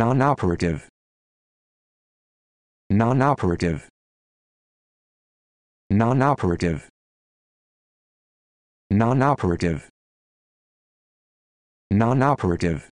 non-operative non-operative non-operative non-operative non-operative